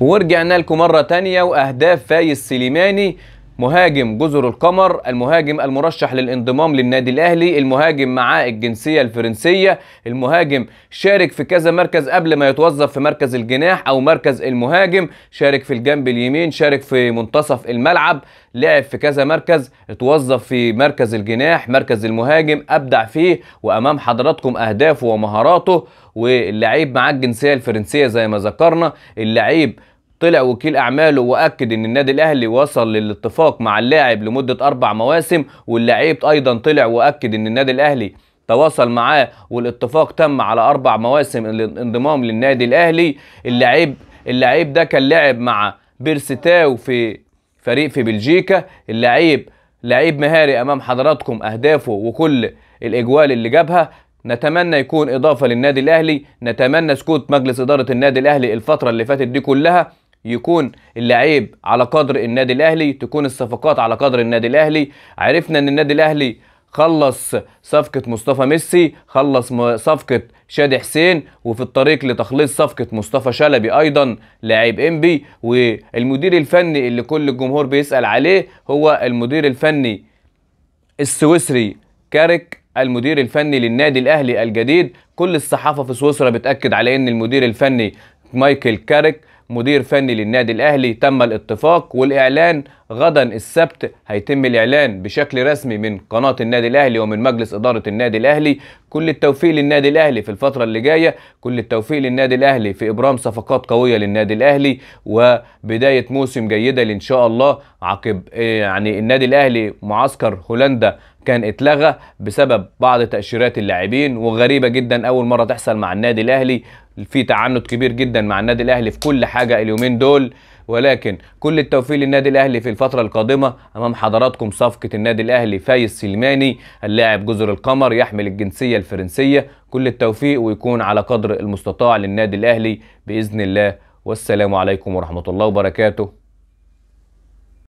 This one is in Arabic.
ورجعنا لكم مرة تانية وأهداف فايز سليماني مهاجم جزر القمر المهاجم المرشح للانضمام للنادي الاهلي المهاجم معاه الجنسيه الفرنسيه المهاجم شارك في كذا مركز قبل ما يتوظف في مركز الجناح او مركز المهاجم شارك في الجنب اليمين شارك في منتصف الملعب لعب في كذا مركز اتوظف في مركز الجناح مركز المهاجم ابدع فيه وامام حضراتكم اهدافه ومهاراته واللعيب معاه الجنسيه الفرنسيه زي ما ذكرنا اللعيب طلع وكيل اعماله واكد ان النادي الاهلي وصل للاتفاق مع اللاعب لمده اربع مواسم واللاعب ايضا طلع واكد ان النادي الاهلي تواصل معاه والاتفاق تم على اربع مواسم الانضمام للنادي الاهلي اللاعب اللاعب ده كان لعب مع بيرستاو في فريق في بلجيكا اللاعب لعيب مهاري امام حضراتكم اهدافه وكل الاجوال اللي جابها نتمنى يكون اضافه للنادي الاهلي نتمنى سكوت مجلس اداره النادي الاهلي الفتره اللي فاتت دي كلها يكون اللعيب على قدر النادي الاهلي تكون الصفقات على قدر النادي الاهلي عرفنا ان النادي الاهلي خلص صفقة مصطفى ميسي خلص صفقة شادي حسين وفي الطريق لتخليص صفقة مصطفى شلبي أيضا لاعب إنبي والمدير الفني اللي كل الجمهور بيسأل عليه هو المدير الفني السويسري كارك المدير الفني للنادي الأهلي الجديد كل الصحافة في سويسرا بتأكد على أن المدير الفني مايكل كارك مدير فني للنادي الاهلي تم الاتفاق والاعلان غدا السبت هيتم الاعلان بشكل رسمي من قناه النادي الاهلي ومن مجلس اداره النادي الاهلي كل التوفيق للنادي الاهلي في الفتره اللي جايه كل التوفيق للنادي الاهلي في ابرام صفقات قويه للنادي الاهلي وبدايه موسم جيده ان شاء الله عقب آه، يعني النادي الاهلي معسكر هولندا كان اتلغى بسبب بعض تأشيرات اللاعبين وغريبة جدا أول مرة تحصل مع النادي الأهلي في تعنت كبير جدا مع النادي الأهلي في كل حاجة اليومين دول ولكن كل التوفيق للنادي الاهلي في الفتره القادمه امام حضراتكم صفقه النادي الاهلي فايز سليماني اللاعب جزر القمر يحمل الجنسيه الفرنسيه كل التوفيق ويكون على قدر المستطاع للنادي الاهلي باذن الله والسلام عليكم ورحمه الله وبركاته